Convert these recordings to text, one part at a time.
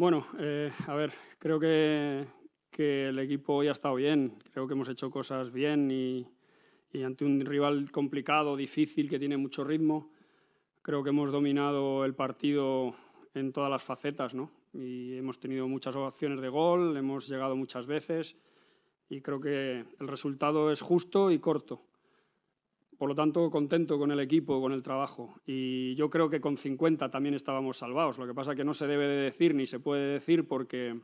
Bueno, eh, a ver, creo que, que, el equipo hoy ha estado bien, creo que hemos hecho cosas bien y, ante un rival complicado, difícil, que tiene mucho ritmo, creo que hemos dominado el partido en todas las facetas, ¿no? Y hemos tenido muchas opciones de gol, hemos llegado muchas veces y creo que el resultado es justo y corto. Por lo tanto, contento con el equipo, con el trabajo. Y yo creo que con 50 también estábamos salvados. Lo que pasa es que no se debe de decir ni se puede decir porque,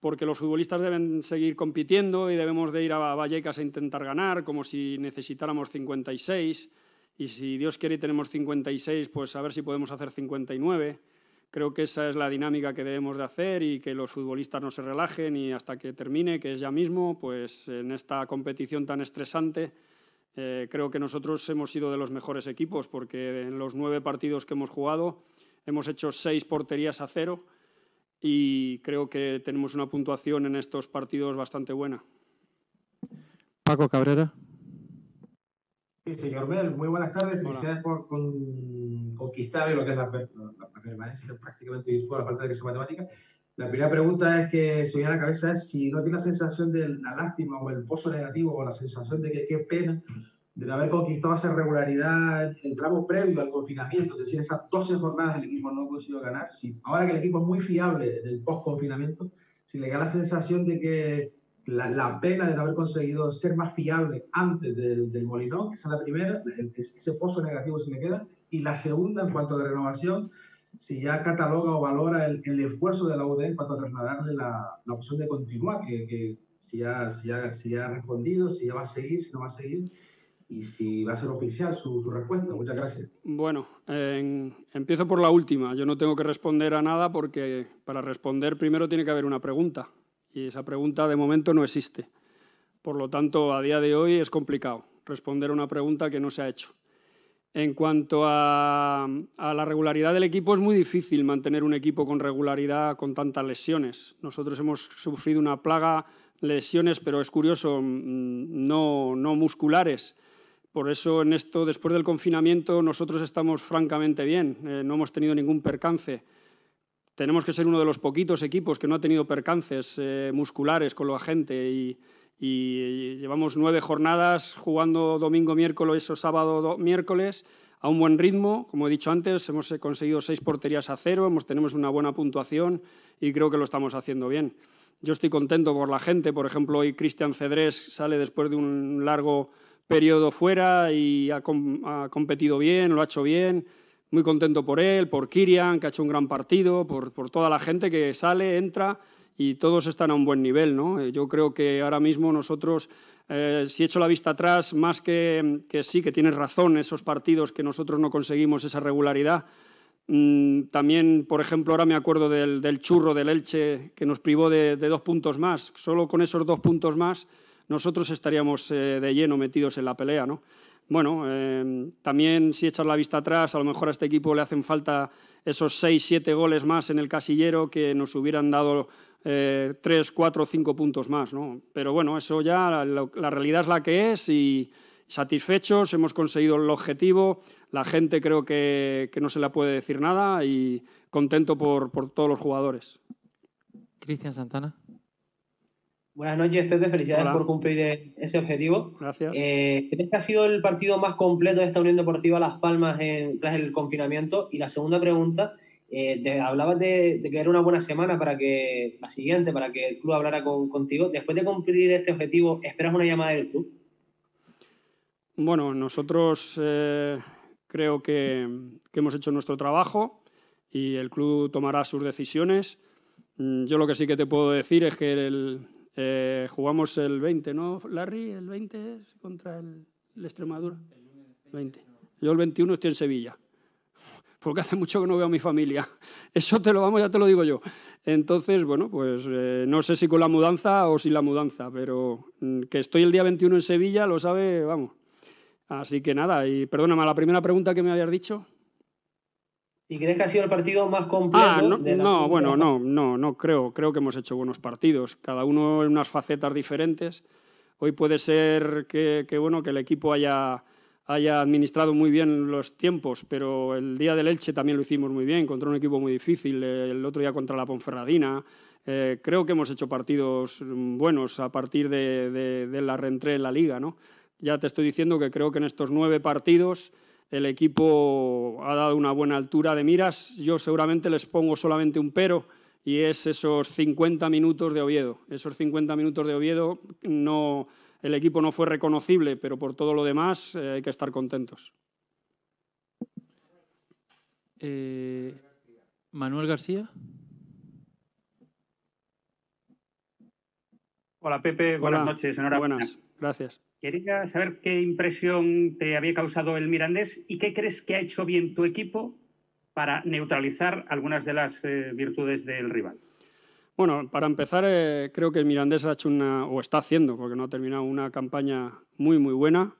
porque los futbolistas deben seguir compitiendo y debemos de ir a Vallecas a intentar ganar como si necesitáramos 56 y si Dios quiere y tenemos 56, pues a ver si podemos hacer 59. Creo que esa es la dinámica que debemos de hacer y que los futbolistas no se relajen y hasta que termine, que es ya mismo, pues en esta competición tan estresante eh, creo que nosotros hemos sido de los mejores equipos porque en los nueve partidos que hemos jugado hemos hecho seis porterías a cero y creo que tenemos una puntuación en estos partidos bastante buena. Paco Cabrera. Sí, señor Bell, muy buenas tardes. Hola. por con, conquistar lo que es la, la, la permanencia prácticamente la aparte de que sea matemática. La primera pregunta es que se viene a la cabeza es si no tiene la sensación de la lástima o el pozo negativo o la sensación de que qué pena de no haber conquistado esa regularidad en el tramo previo al confinamiento, es decir, esas 12 jornadas el equipo no ha conseguido ganar, si, ahora que el equipo es muy fiable en el post-confinamiento, si le da la sensación de que la, pena de no haber conseguido ser más fiable antes del, del Molinón, que es la primera, ese pozo negativo se le queda, y la segunda en cuanto a la renovación, si ya cataloga o valora el, esfuerzo de la UDE para trasladarle la, la opción de continuar, que, que si, ya, si, si, ha respondido, si ya va a seguir, si no va a seguir. Y si va a ser oficial su, su respuesta. Muchas gracias. Bueno, empiezo por la última. Yo no tengo que responder a nada porque para responder primero tiene que haber una pregunta. Y esa pregunta de momento no existe. Por lo tanto, a día de hoy es complicado responder a una pregunta que no se ha hecho. En cuanto a, la regularidad del equipo, es muy difícil mantener un equipo con regularidad con tantas lesiones. Nosotros hemos sufrido una plaga, lesiones, pero es curioso, mm, no, musculares. Por eso en esto, después del confinamiento, nosotros estamos francamente bien, eh, no hemos tenido ningún percance. Tenemos que ser uno de los poquitos equipos que no ha tenido percances eh, musculares con la agente y, y llevamos nueve jornadas jugando domingo, miércoles o sábado, miércoles a un buen ritmo. Como he dicho antes, hemos eh, conseguido seis porterías a cero, hemos, tenemos una buena puntuación y creo que lo estamos haciendo bien. Yo estoy contento por la gente. Por ejemplo, hoy Cristian Cedrés sale después de un largo periodo fuera y ha, competido bien, lo ha hecho bien. Muy contento por él, por Kirian, que ha hecho un gran partido, por toda la gente que sale, entra y todos están a un buen nivel. ¿no? Eh, yo creo que ahora mismo nosotros, eh, si echo la vista atrás, más que, que sí, que tienes razón, esos partidos que nosotros no conseguimos esa regularidad, mm, también, por ejemplo, ahora me acuerdo del, churro del Elche que nos privó de, dos puntos más. Solo con esos dos puntos más nosotros estaríamos eh, de lleno metidos en la pelea. ¿no? Bueno, em, también si echas la vista atrás, a lo mejor a este equipo le hacen falta esos seis, siete goles más en el casillero que nos hubieran dado eh, tres, cuatro, cinco puntos más. ¿no? Pero bueno, eso ya, la, realidad es la que es y satisfechos, hemos conseguido el objetivo, la gente creo que, que no se la puede decir nada y contento por, por todos los jugadores. Cristian Santana. Buenas noches, Pepe. Felicidades por cumplir e, ese objetivo. Gracias. Eh, ¿Crees que ha sido el partido más completo de esta Unión Deportiva Las Palmas en, tras el confinamiento? Y la segunda pregunta, eh, hablabas de, que era una buena semana para que la siguiente, para que el club hablara contigo. Después de cumplir este objetivo, ¿esperas una llamada del club? Bueno, nosotros eh, creo que, hemos hecho nuestro trabajo y el club tomará sus decisiones. Mm, yo lo que sí que te puedo decir es que eh, jugamos el 20, ¿no, Larry? ¿El 20 es contra el, Extremadura? 20. Yo el 21 estoy en Sevilla porque hace mucho que no veo a mi familia. Eso te lo vamos, ya te lo digo yo. Entonces, bueno, pues eh, no sé si con la mudanza o sin la mudanza, pero mm, que estoy el día 21 en Sevilla, lo sabe, vamos. Así que nada, y perdóname, la primera pregunta que me habías dicho. ¿Y crees que ha sido el partido más complejo? Ah, no, bueno, no, no, no creo. Creo que hemos hecho buenos partidos, cada uno en unas facetas diferentes. Hoy puede ser que, que bueno, que el equipo haya haya administrado muy bien los tiempos, pero el día del Elche también lo hicimos muy bien, contra un equipo muy difícil, el otro día contra la Ponferradina. Eh, creo que hemos hecho partidos buenos a partir de, la reentré en la liga. ¿no? Ya te estoy diciendo que creo que en estos nueve partidos el equipo ha dado una buena altura de miras. Yo seguramente les pongo solamente un pero y es esos 50 minutos de Oviedo. Esos 50 minutos de Oviedo no el equipo no fue reconocible, pero por todo lo demás eh, hay que estar contentos. Eh, Manuel García. Hola Pepe, buenas noches, enhorabuena. Buenas, gracias. Quería saber qué impresión te había causado el Mirandés y qué crees que ha hecho bien tu equipo para neutralizar algunas de las eh, virtudes del rival. Bueno, para empezar, eh, creo que el Mirandés ha hecho una, o está haciendo, porque no ha terminado, una campaña muy, muy buena.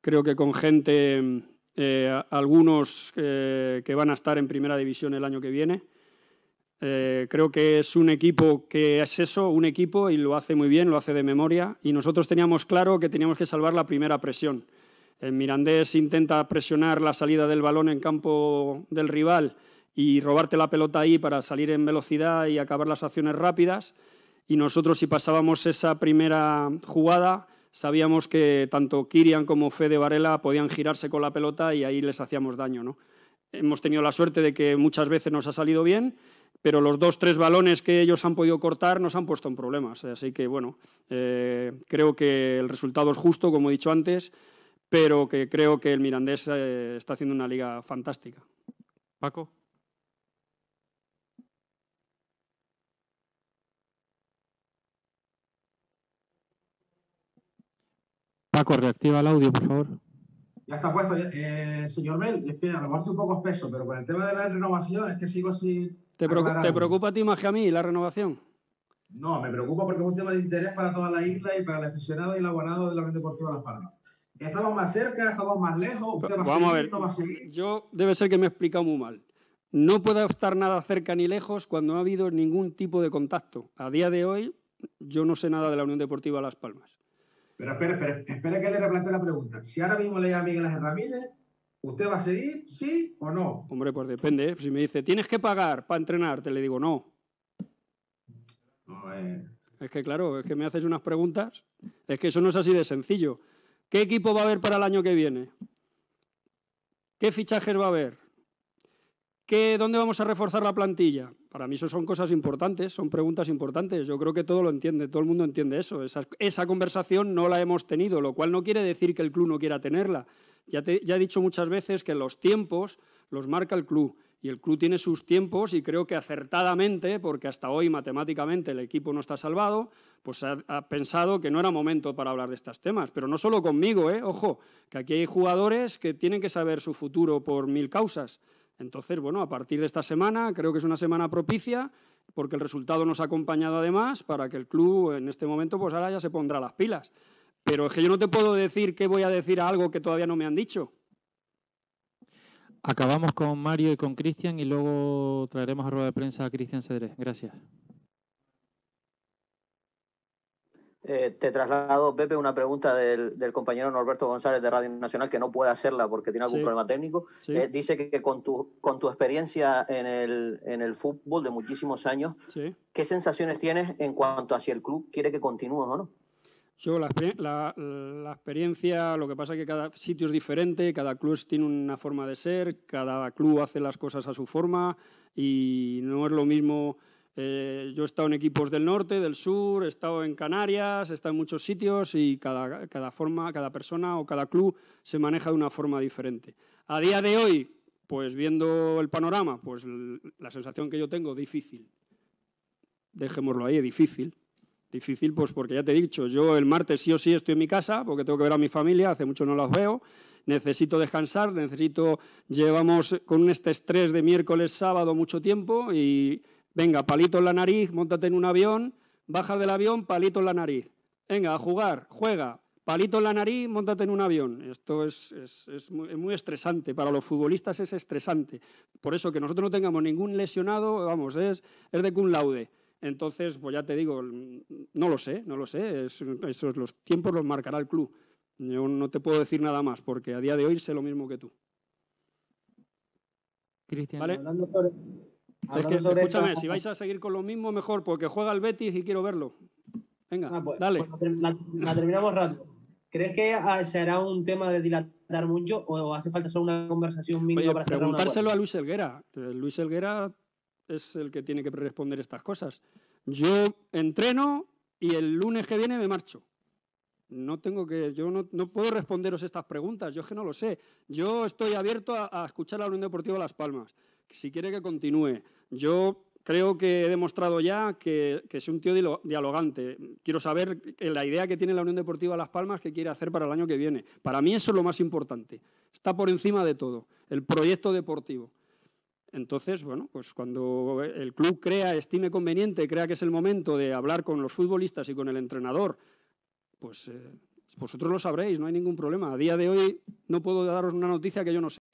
Creo que con gente, eh, algunos eh, que van a estar en primera división el año que viene. creo que es un equipo que es eso, un equipo, y lo hace muy bien, lo hace de memoria. Y nosotros teníamos claro que teníamos que salvar la primera presión. El Mirandés intenta presionar la salida del balón en campo del rival y robarte la pelota ahí para salir en velocidad y acabar las acciones rápidas. Y nosotros si pasábamos esa primera jugada, sabíamos que tanto Kirian como Fede Varela podían girarse con la pelota y ahí les hacíamos daño. ¿no? Hemos tenido la suerte de que muchas veces nos ha salido bien, pero los dos, tres balones que ellos han podido cortar nos han puesto en problemas. Así que, bueno, eh, creo que el resultado es justo, como he dicho antes, pero que creo que el Mirandés eh, está haciendo una liga fantástica. Paco. Paco, reactiva el audio, por favor. Ya está puesto, eh, señor Mel. Es que a lo mejor estoy un poco espeso, pero con el tema de la renovación es que sigo sin. ¿Te, preocupa, a ti más que a mí la renovación? No, me preocupa porque es un tema de interés para toda la isla y para el aficionado y el abonado de la Unión Deportiva Las Palmas. Estamos más cerca, estamos más lejos. va Vamos a, ver. Yo debe ser que me he explicado muy mal. No puedo estar nada cerca ni lejos cuando no ha habido ningún tipo de contacto. A día de hoy, yo no sé nada de la Unión Deportiva Las Palmas. Pero espera, espera, espera que le replante la pregunta. Si ahora mismo le a Miguel Ángel Ramírez, ¿usted va a seguir, sí o no? Hombre, pues depende. ¿eh? Si me dice, tienes que pagar para entrenar, te le digo no. Eh. Es que claro, es que me haces unas preguntas. Es que eso no es así de sencillo. ¿Qué equipo va a haber para el año que viene? ¿Qué fichajes va a haber? ¿Qué, ¿Dónde vamos a reforzar la plantilla? Para mí eso son cosas importantes, son preguntas importantes. Yo creo que todo lo entiende, todo el mundo entiende eso. Esa, conversación no la hemos tenido, lo cual no quiere decir que el club no quiera tenerla. Ya, he dicho muchas veces que los tiempos los marca el club y el club tiene sus tiempos y creo que acertadamente, porque hasta hoy matemáticamente el equipo no está salvado, pues ha, pensado que no era momento para hablar de estos temas. Pero no solo conmigo, ¿eh? ojo, que aquí hay jugadores que tienen que saber su futuro por mil causas. Entonces, bueno, a partir de esta semana creo que es una semana propicia porque el resultado nos ha acompañado además para que el club en este momento pues ahora ya se pondrá las pilas. Pero es que yo no te puedo decir qué voy a decir a algo que todavía no me han dicho. Acabamos con Mario y con Cristian y luego traeremos a rueda de prensa a Cristian Cedrés. Gracias. Eh, te traslado, Pepe, una pregunta del, compañero Norberto González de Radio Nacional, que no puede hacerla porque tiene algún problema técnico. Eh, dice que, con, tu, con tu experiencia en el, en el fútbol de muchísimos años, ¿qué sensaciones tienes en cuanto a si el club quiere que continúe o no? Yo, la, la, experiencia, lo que pasa es que cada sitio es diferente, cada club tiene una forma de ser, cada club hace las cosas a su forma y no es lo mismo eh, yo he estado en equipos del norte, del sur, he estado en Canarias, he estado en muchos sitios y cada, cada, forma, cada persona o cada club se maneja de una forma diferente. A día de hoy, pues viendo el panorama, pues la sensación que yo tengo, difícil. Dejémoslo ahí, difícil. Difícil, pues porque ya te he dicho, yo el martes sí o sí estoy en mi casa porque tengo que ver a mi familia, hace mucho no las veo necesito descansar, necesito, llevamos con este estrés de miércoles, sábado mucho tiempo y Venga, palito en la nariz, montate en un avión, baja del avión, palito en la nariz. Venga, a jugar, juega, palito en la nariz, montate en un avión. Esto es, muy, estresante, para los futbolistas es estresante. Por eso que nosotros no tengamos ningún lesionado, vamos, es, es de cum laude. Entonces, pues ya te digo, mm, no lo sé, no lo sé, es, los tiempos los marcará el club. Yo no te puedo decir nada más, porque a día de hoy sé lo mismo que tú. Cristian, hablando sobre, escúchame, si vais a seguir con lo mismo, mejor, porque juega el Betis y quiero verlo. Venga, ah, pues, dale. la, pues terminamos rápido. ¿Crees que ah, será un tema de dilatar mucho o hace falta solo una conversación mínima Oye, para Preguntárselo a Luis Elguera Luis Elguera es el que tiene que responder estas cosas. Yo entreno y el lunes que viene me marcho. No tengo que, yo no, puedo responderos estas preguntas, yo es que no lo sé. Yo estoy abierto a, escuchar a la Unión Deportiva Las Palmas. Si quiere que continúe, yo creo que he demostrado ya que, que soy un tío dialogante. Quiero saber la idea que tiene la Unión Deportiva Las Palmas que quiere hacer para el año que viene. Para mí eso es lo más importante. Está por encima de todo, el proyecto deportivo. Entonces, bueno, pues cuando el club crea, estime conveniente, crea que es el momento de hablar con los futbolistas y con el entrenador, pues eh, vosotros lo sabréis, no hay ningún problema. A día de hoy no puedo daros una noticia que yo no sé.